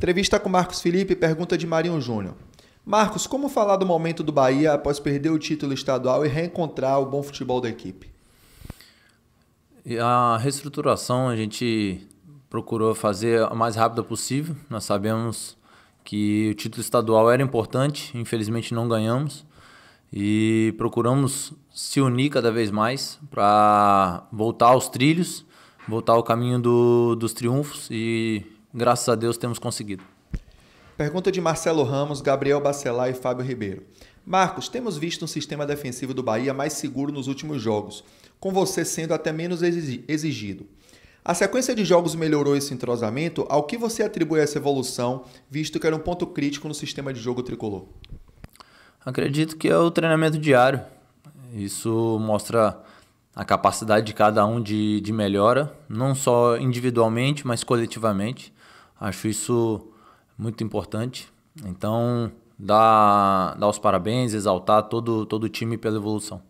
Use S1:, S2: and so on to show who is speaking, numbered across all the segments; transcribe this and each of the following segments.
S1: Entrevista com Marcos Felipe, pergunta de Marinho Júnior. Marcos, como falar do momento do Bahia após perder o título estadual e reencontrar o bom futebol da equipe?
S2: E a reestruturação a gente procurou fazer o mais rápida possível. Nós sabemos que o título estadual era importante, infelizmente não ganhamos. E procuramos se unir cada vez mais para voltar aos trilhos, voltar ao caminho do, dos triunfos e graças a Deus temos conseguido.
S1: Pergunta de Marcelo Ramos, Gabriel Bacelar e Fábio Ribeiro. Marcos, temos visto um sistema defensivo do Bahia mais seguro nos últimos jogos, com você sendo até menos exigido. A sequência de jogos melhorou esse entrosamento. Ao que você atribui essa evolução, visto que era um ponto crítico no sistema de jogo tricolor?
S2: Acredito que é o treinamento diário. Isso mostra a capacidade de cada um de, de melhora, não só individualmente, mas coletivamente. Acho isso muito importante. Então, dar, dar os parabéns, exaltar todo, todo o time pela evolução.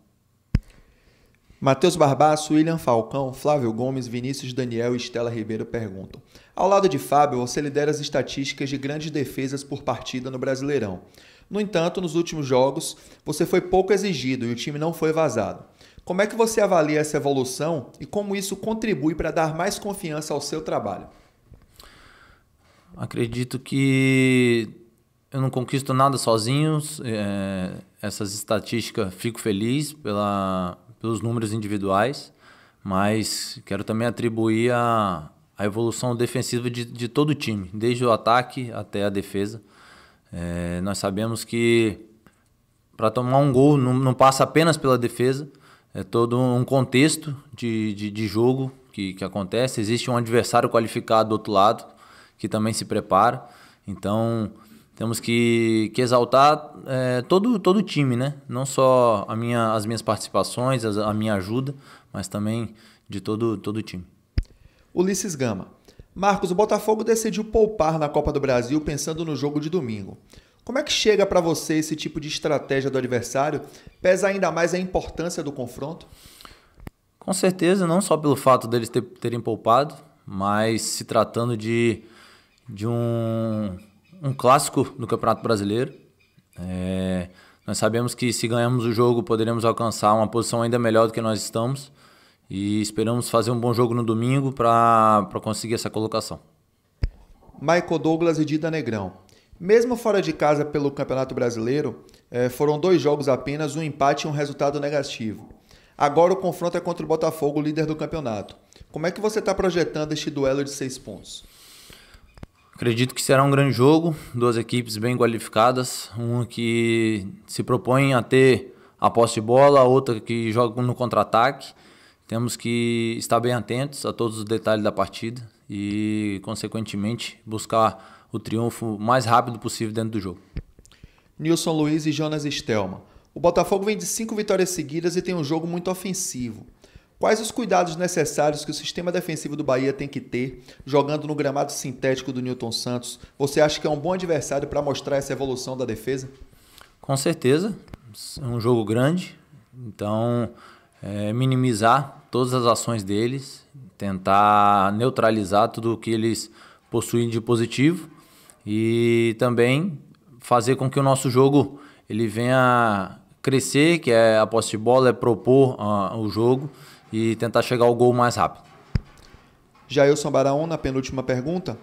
S1: Matheus Barbaço, William Falcão, Flávio Gomes, Vinícius Daniel e Estela Ribeiro perguntam: Ao lado de Fábio, você lidera as estatísticas de grandes defesas por partida no Brasileirão. No entanto, nos últimos jogos, você foi pouco exigido e o time não foi vazado. Como é que você avalia essa evolução e como isso contribui para dar mais confiança ao seu trabalho?
S2: Acredito que eu não conquisto nada sozinho. É, essas estatísticas, fico feliz pela, pelos números individuais, mas quero também atribuir a, a evolução defensiva de, de todo o time, desde o ataque até a defesa. É, nós sabemos que para tomar um gol não, não, passa apenas pela defesa, é todo um contexto de, de, de jogo que, que acontece. Existe um adversário qualificado do outro lado que também se prepara. Então, temos que, que exaltar é, todo, todo o time, né? Não só a minha, as minhas participações, a, minha ajuda, mas também de todo, todo o time. Ulisses Gama.
S1: Marcos, o Botafogo decidiu poupar na Copa do Brasil pensando no jogo de domingo. Como é que chega para você esse tipo de estratégia do adversário? Pesa ainda mais a importância do confronto?
S2: Com certeza, não só pelo fato deles terem poupado, mas se tratando de de um, um clássico no Campeonato Brasileiro. É, nós sabemos que se ganharmos o jogo, poderemos alcançar uma posição ainda melhor do que nós estamos. E esperamos fazer um bom jogo no domingo para conseguir essa colocação.
S1: Michael Douglas e Dida Negrão. Mesmo fora de casa pelo Campeonato Brasileiro, é, foram dois jogos apenas, um empate e um resultado negativo. Agora o confronto é contra o Botafogo, líder do campeonato. Como é que você está projetando este duelo de seis pontos?
S2: Acredito que será um grande jogo, duas equipes bem qualificadas, uma que se propõe a ter a posse de bola, a outra que joga no contra-ataque. Temos que estar bem atentos a todos os detalhes da partida e, consequentemente, buscar o triunfo mais rápido possível dentro do jogo. Nilson Luiz e Jonas Stelman.
S1: O Botafogo vem de cinco vitórias seguidas e tem um jogo muito ofensivo. Quais os cuidados necessários que o sistema defensivo do Bahia tem que ter jogando no gramado sintético do Newton Santos? Você acha que é um bom adversário para mostrar essa evolução da defesa?
S2: Com certeza. É um jogo grande, então é, minimizar todas as ações deles, tentar neutralizar tudo o que eles possuem de positivo e também fazer com que o nosso jogo ele venha crescer, que é a posse de bola, é propor uh, o jogo e tentar chegar ao gol mais rápido.
S1: Jailson Barão, na penúltima pergunta.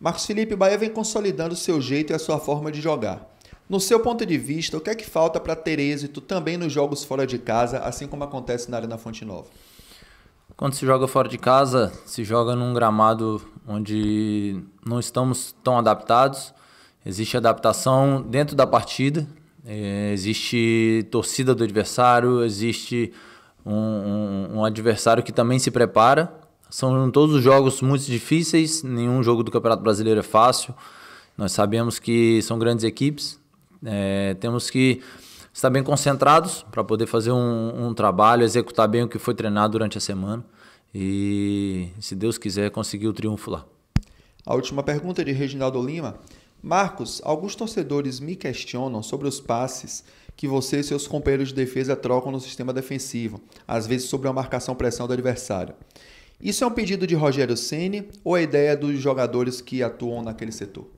S1: Marcos Felipe Bahia vem consolidando o seu jeito e a sua forma de jogar. No seu ponto de vista, o que é que falta para ter êxito também nos jogos fora de casa, assim como acontece na Arena Fonte Nova?
S2: Quando se joga fora de casa, se joga num gramado onde não estamos tão adaptados. Existe adaptação dentro da partida, eh, existe torcida do adversário, existe um, um adversário que também se prepara. São todos os jogos muito difíceis, nenhum jogo do Campeonato Brasileiro é fácil. Nós sabemos que são grandes equipes, é, temos que estar bem concentrados para poder fazer um, um, trabalho, executar bem o que foi treinado durante a semana e, se Deus quiser, conseguir o triunfo lá.
S1: A última pergunta é de Reginaldo Lima. Marcos, alguns torcedores me questionam sobre os passes que você e seus companheiros de defesa trocam no sistema defensivo, às vezes sobre a marcação pressão do adversário. Isso é um pedido de Rogério Ceni ou é a ideia dos jogadores que atuam naquele setor?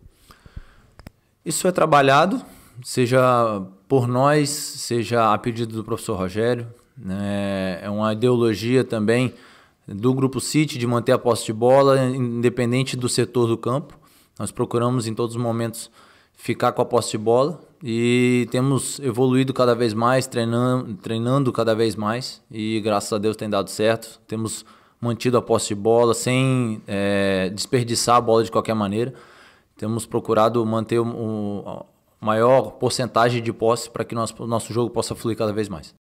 S2: Isso é trabalhado, seja por nós, seja a pedido do professor Rogério. Né? É uma ideologia também do Grupo City de manter a posse de bola, independente do setor do campo. Nós procuramos em todos os momentos ficar com a posse de bola e temos evoluído cada vez mais, treinando, treinando cada vez mais e graças a Deus tem dado certo. Temos mantido a posse de bola sem é, desperdiçar a bola de qualquer maneira. Temos procurado manter o, o maior porcentagem de posse para que nosso, nosso jogo possa fluir cada vez mais.